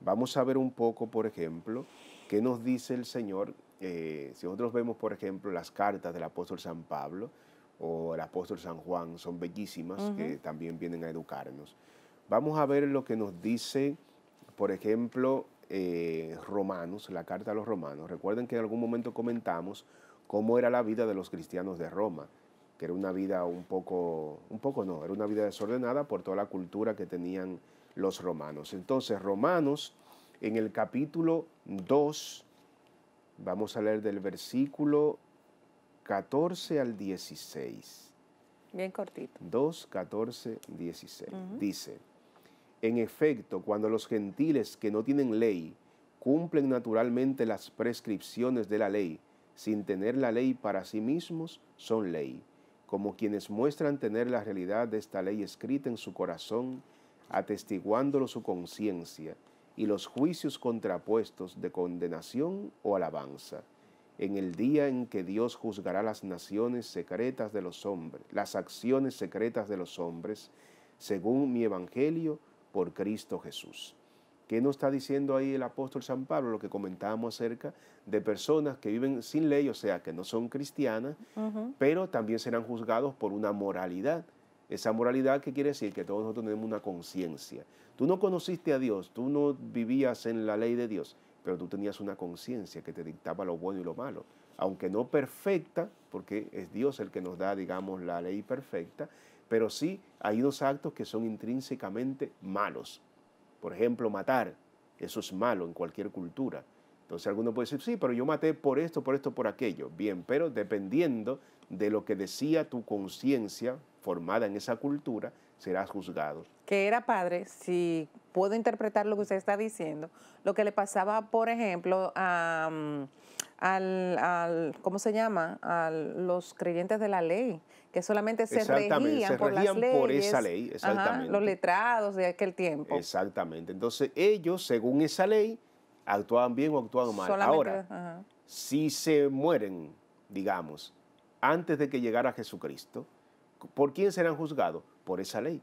Speaker 2: Vamos a ver un poco, por ejemplo, qué nos dice el Señor eh, si nosotros vemos, por ejemplo, las cartas del apóstol San Pablo o el apóstol San Juan, son bellísimas, que también vienen a educarnos. Vamos a ver lo que nos dice, por ejemplo, eh, Romanos, la carta a los Romanos. Recuerden que en algún momento comentamos cómo era la vida de los cristianos de Roma, que era una vida un poco, un poco no, era una vida desordenada por toda la cultura que tenían los romanos. Entonces, Romanos, en el capítulo 2, Vamos a leer del versículo 14 al 16. Bien cortito. 2, 14, 16. Dice, en efecto, cuando los gentiles que no tienen ley cumplen naturalmente las prescripciones de la ley, sin tener la ley para sí mismos, son ley, como quienes muestran tener la realidad de esta ley escrita en su corazón, atestiguándolo su conciencia, y los juicios contrapuestos de condenación o alabanza, en el día en que Dios juzgará las naciones secretas de los hombres, las acciones secretas de los hombres, según mi evangelio por Cristo Jesús. ¿Qué nos está diciendo ahí el apóstol San Pablo? Lo que comentábamos acerca de personas que viven sin ley, o sea, que no son cristianas, pero también serán juzgados por una moralidad. Esa moralidad que quiere decir que todos nosotros tenemos una conciencia. Tú no conociste a Dios, tú no vivías en la ley de Dios, pero tú tenías una conciencia que te dictaba lo bueno y lo malo. Aunque no perfecta, porque es Dios el que nos da, digamos, la ley perfecta, pero sí hay dos actos que son intrínsecamente malos. Por ejemplo, matar, eso es malo en cualquier cultura. Entonces alguno puede decir, sí, pero yo maté por esto, por esto, por aquello. Bien, pero dependiendo de lo que decía tu conciencia formada en esa cultura, serás juzgado
Speaker 1: que era padre, si puedo interpretar lo que usted está diciendo, lo que le pasaba, por ejemplo, a, mm, al, ¿cómo se llama? A los creyentes de la ley, que solamente se regían, por, esa ley, los letrados de aquel tiempo.
Speaker 2: Exactamente. Entonces ellos, según esa ley, actuaban bien o actuaban mal. Ahora, si se mueren, digamos, antes de que llegara Jesucristo, ¿por quién serán juzgados? Por esa ley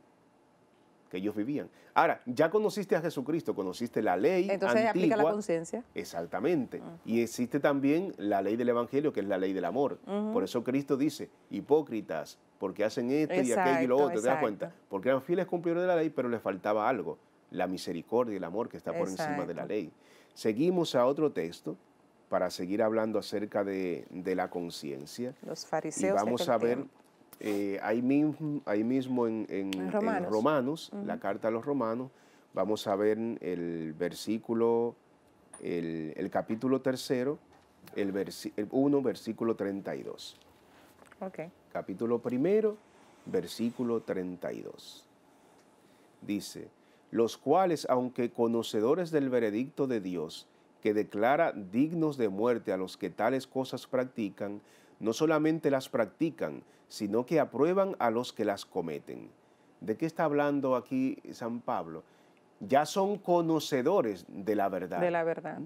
Speaker 2: que ellos vivían. Ahora, ya conociste a Jesucristo, conociste la ley. Entonces aplica la conciencia. Exactamente. Ah. Y existe también la ley del Evangelio, que es la ley del amor. Por eso Cristo dice, hipócritas, porque hacen esto y aquello y lo otro, ¿te das cuenta? Porque eran fieles cumplidores de la ley, pero les faltaba algo, la misericordia y el amor que está por encima de la ley. Seguimos a otro texto para seguir hablando acerca de, la conciencia.
Speaker 1: Los fariseos. Y vamos a ver
Speaker 2: eh, ahí mismo, en, Romanos, la carta a los Romanos, vamos a ver el versículo, el, capítulo tercero, el, versi 1, versículo 32. Capítulo primero, versículo 32. Dice, los cuales, aunque conocedores del veredicto de Dios, que declara dignos de muerte a los que tales cosas practican, no solamente las practican, sino que aprueban a los que las cometen. ¿De qué está hablando aquí San Pablo? Ya son conocedores de la verdad. De la verdad.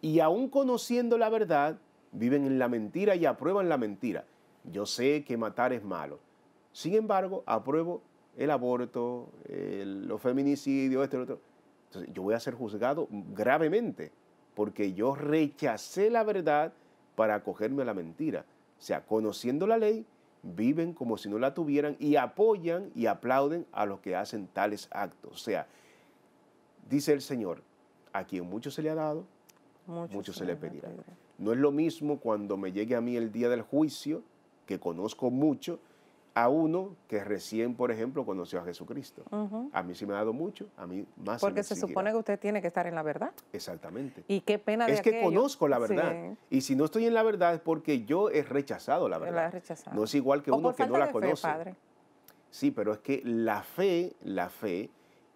Speaker 2: Y aún conociendo la verdad, viven en la mentira y aprueban la mentira. Yo sé que matar es malo. Sin embargo, apruebo el aborto, los feminicidios, este y otro. Entonces, yo voy a ser juzgado gravemente porque yo rechacé la verdad para acogerme a la mentira. O sea, conociendo la ley, viven como si no la tuvieran y apoyan y aplauden a los que hacen tales actos. O sea, dice el Señor, a quien mucho se le ha dado,
Speaker 1: mucho, se, le
Speaker 2: pedirá. No es lo mismo cuando me llegue a mí el día del juicio, que conozco mucho, a uno que recién, por ejemplo, conoció a Jesucristo. A mí sí me ha dado mucho, a mí más. Porque se, supone
Speaker 1: que usted tiene que estar en la verdad.
Speaker 2: Exactamente.
Speaker 1: Y qué pena de Es que conozco la verdad.
Speaker 2: Y si no estoy en la verdad es porque yo he rechazado la verdad. No es igual que uno que no la conoce. Sí, pero es que la fe, la fe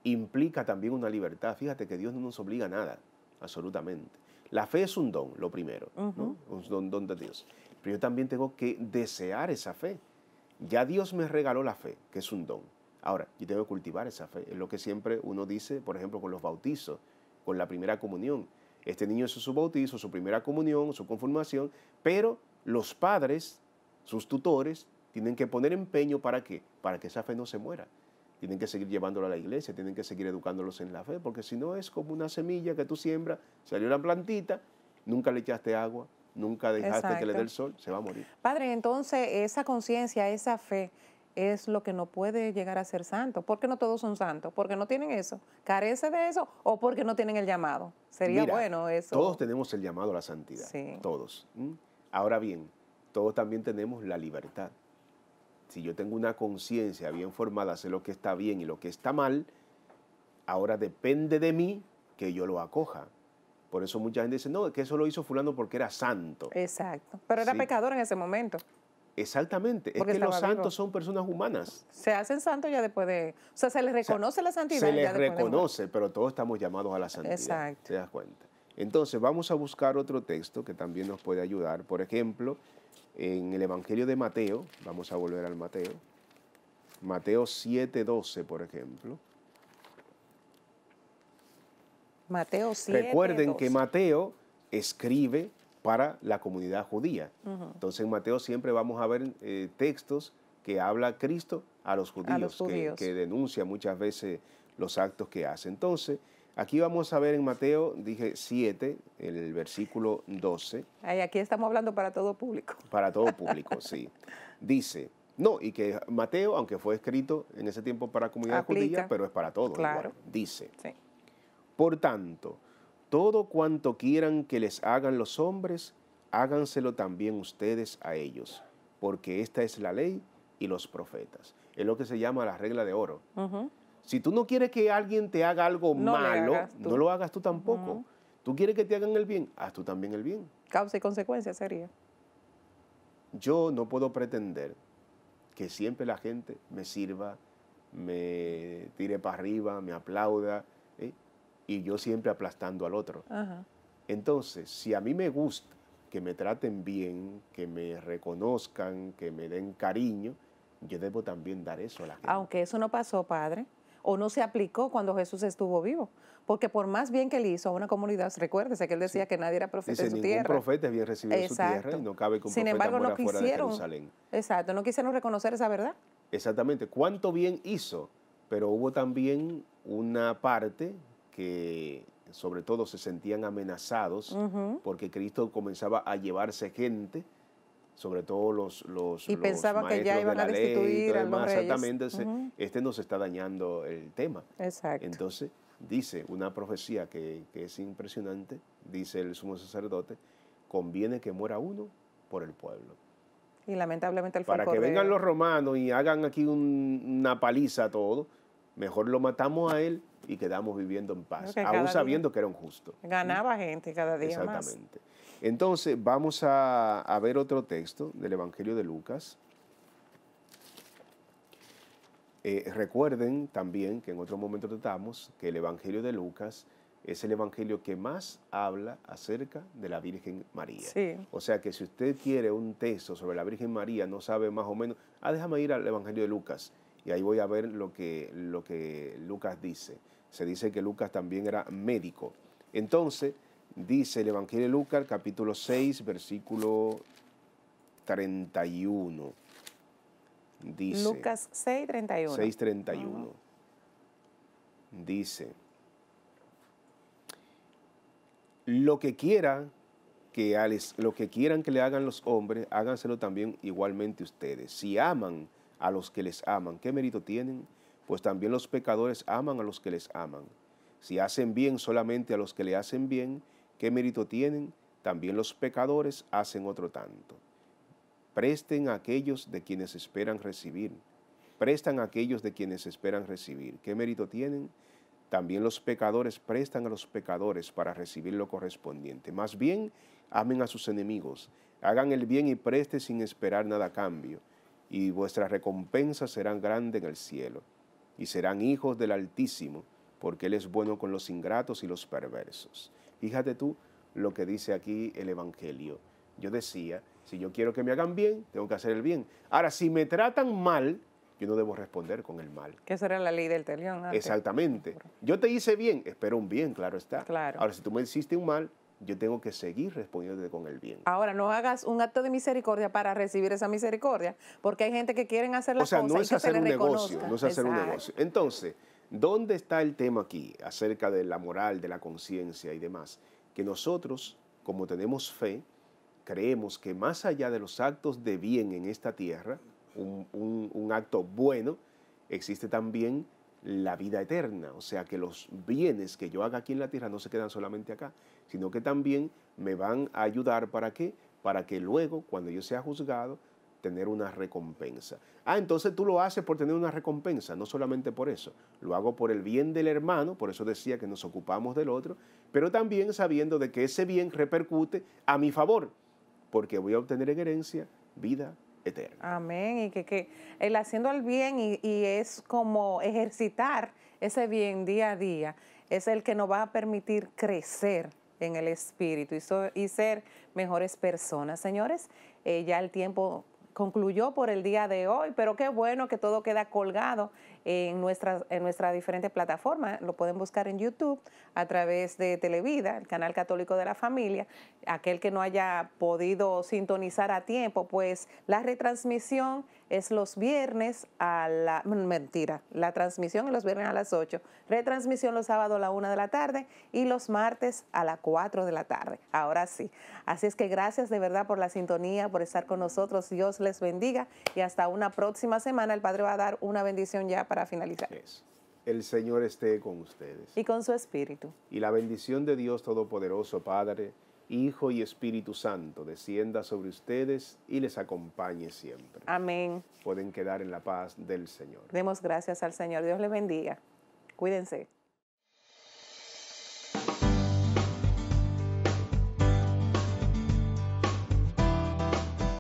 Speaker 2: implica también una libertad. Fíjate que Dios no nos obliga a nada, absolutamente. La fe es un don, lo primero, Un don de Dios. Pero yo también tengo que desear esa fe. Ya Dios me regaló la fe, que es un don. Ahora, yo tengo que cultivar esa fe. Es lo que siempre uno dice, por ejemplo, con los bautizos, con la primera comunión. Este niño hizo su bautizo, su primera comunión, su confirmación, pero los padres, sus tutores, tienen que poner empeño para qué? Para que esa fe no se muera. Tienen que seguir llevándolo a la iglesia, tienen que seguir educándolos en la fe, porque si no es como una semilla que tú siembras, salió la plantita, nunca le echaste agua, nunca dejaste que le dé el sol, se va a morir.
Speaker 1: Padre, entonces esa conciencia, esa fe es lo que no puede llegar a ser santo. ¿Por qué no todos son santos? Porque no tienen eso, carece de eso o porque no tienen el llamado. Sería bueno eso. Todos
Speaker 2: tenemos el llamado a la santidad, todos. Ahora bien, todos también tenemos la libertad. Si yo tengo una conciencia bien formada, sé lo que está bien y lo que está mal, ahora depende de mí que yo lo acoja. Por eso mucha gente dice, no, que eso lo hizo fulano porque era santo. Exacto. Pero era pecador en ese momento. Exactamente. es que los santos son personas humanas.
Speaker 1: Se hacen santos ya después de... O sea, se les reconoce la santidad. Se les reconoce,
Speaker 2: pero todos estamos llamados a la santidad. Exacto. ¿Te das cuenta? Entonces, vamos a buscar otro texto que también nos puede ayudar. Por ejemplo, en el Evangelio de Mateo, vamos a volver al Mateo. Mateo 7.12, por ejemplo.
Speaker 1: Mateo 7, Recuerden que
Speaker 2: Mateo escribe para la comunidad judía. Entonces en Mateo siempre vamos a ver eh, textos que habla Cristo a los judíos, a los judíos. Que, denuncia muchas veces los actos que hace. Entonces, aquí vamos a ver en Mateo, dije 7, el versículo 12. aquí
Speaker 1: estamos hablando para todo público.
Speaker 2: Para todo público, sí. Dice, no, y que Mateo, aunque fue escrito en ese tiempo para comunidad judía, pero es para todos. Claro. Dice. Sí. Por tanto, todo cuanto quieran que les hagan los hombres, háganselo también ustedes a ellos, porque esta es la ley y los profetas. Es lo que se llama la regla de oro. Si tú no quieres que alguien te haga algo malo, no lo hagas tú tampoco. Tú quieres que te hagan el bien, haz tú también el bien. Causa
Speaker 1: y consecuencia sería.
Speaker 2: Yo no puedo pretender que siempre la gente me sirva, me tire para arriba, me aplauda, y yo siempre aplastando al otro. Entonces, si a mí me gusta que me traten bien, que me reconozcan, que me den cariño, yo debo también dar eso a la gente.
Speaker 1: Aunque eso no pasó, padre, o no se aplicó cuando Jesús estuvo vivo. Porque por más bien que le hizo a una comunidad, recuérdese que él decía que nadie era profeta de en su ningún profeta
Speaker 2: es bien recibido Exacto. su tierra y no cabe que un no quisieron, de
Speaker 1: Exacto, no quisieron reconocer esa verdad.
Speaker 2: Exactamente. ¿Cuánto bien hizo? Pero hubo también una parte sobre todo se sentían amenazados porque Cristo comenzaba a llevarse gente, sobre todo los, los y pensaba que ya iban de la a destituir Exactamente, este nos está dañando el tema. Exacto. Entonces dice una profecía que, es impresionante, dice el sumo sacerdote, conviene que muera uno por el pueblo.
Speaker 1: Y lamentablemente el Para que vengan
Speaker 2: los romanos y hagan aquí una paliza a todo, mejor lo matamos a él y quedamos viviendo en paz, aún sabiendo que era un justo.
Speaker 1: Ganaba gente cada día Exactamente.
Speaker 2: más. Entonces, vamos a, ver otro texto del Evangelio de Lucas. Eh, recuerden también que en otro momento tratamos que el Evangelio de Lucas es el Evangelio que más habla acerca de la Virgen María. O sea que si usted quiere un texto sobre la Virgen María, no sabe más o menos, ah, déjame ir al Evangelio de Lucas y ahí voy a ver lo que, lo que Lucas dice. Se dice que Lucas también era médico. Entonces, dice el Evangelio de Lucas, capítulo 6, versículo 31. Dice, Lucas
Speaker 1: 6, 31. 6,
Speaker 2: 31. Dice, lo que quiera que lo que quieran que le hagan los hombres, háganselo también igualmente ustedes. Si aman a los que les aman, ¿qué mérito tienen? pues también los pecadores aman a los que les aman. Si hacen bien solamente a los que le hacen bien, ¿qué mérito tienen? También los pecadores hacen otro tanto. Presten a aquellos de quienes esperan recibir. Prestan a aquellos de quienes esperan recibir. ¿Qué mérito tienen? También los pecadores prestan a los pecadores para recibir lo correspondiente. Más bien, amen a sus enemigos. Hagan el bien y preste sin esperar nada a cambio. Y vuestras recompensa serán grande en el cielo y serán hijos del Altísimo, porque Él es bueno con los ingratos y los perversos. Fíjate tú lo que dice aquí el Evangelio. Yo decía, si yo quiero que me hagan bien, tengo que hacer el bien. Ahora, si me tratan mal, yo no debo responder con el mal.
Speaker 1: Que será la ley del talión.
Speaker 2: Exactamente. Yo te hice bien, espero un bien, claro está. Claro. Ahora, si tú me hiciste un mal, yo tengo que seguir respondiéndote con el bien.
Speaker 1: Ahora, no hagas un acto de misericordia para recibir esa misericordia, porque hay gente que quiere hacer las o sea, no es hacer un negocio, no es hacer un negocio.
Speaker 2: Entonces, ¿dónde está el tema aquí acerca de la moral, de la conciencia y demás? Que nosotros, como tenemos fe, creemos que más allá de los actos de bien en esta tierra, un, un acto bueno, existe también la vida eterna, o sea que los bienes que yo haga aquí en la tierra no se quedan solamente acá, sino que también me van a ayudar para qué? Para que luego, cuando yo sea juzgado, tener una recompensa. Ah, entonces tú lo haces por tener una recompensa, no solamente por eso. Lo hago por el bien del hermano, por eso decía que nos ocupamos del otro, pero también sabiendo de que ese bien repercute a mi favor, porque voy a obtener en herencia vida eterna.
Speaker 1: Amén, y que, que el haciendo el bien y, y es como ejercitar ese bien día a día, es el que nos va a permitir crecer en el espíritu y, ser mejores personas, señores. Eh, ya el tiempo concluyó por el día de hoy, pero qué bueno que todo queda colgado en nuestra, en nuestra diferente plataforma. Lo pueden buscar en YouTube a través de Televida, el canal católico de la familia. Aquel que no haya podido sintonizar a tiempo, pues la retransmisión es los viernes a la... Mentira, la transmisión es los viernes a las 8, retransmisión los sábados a la 1 de la tarde y los martes a las 4 de la tarde. Ahora sí. Así es que gracias de verdad por la sintonía, por estar con nosotros. Dios les bendiga y hasta una próxima semana. El Padre va a dar una bendición ya para finalizar.
Speaker 2: El Señor esté con ustedes. Y
Speaker 1: con su espíritu.
Speaker 2: Y la bendición de Dios Todopoderoso, Padre Hijo y Espíritu Santo, descienda sobre ustedes y les acompañe siempre. Amén. Pueden quedar en la paz del Señor.
Speaker 1: Demos gracias al Señor. Dios les bendiga. Cuídense.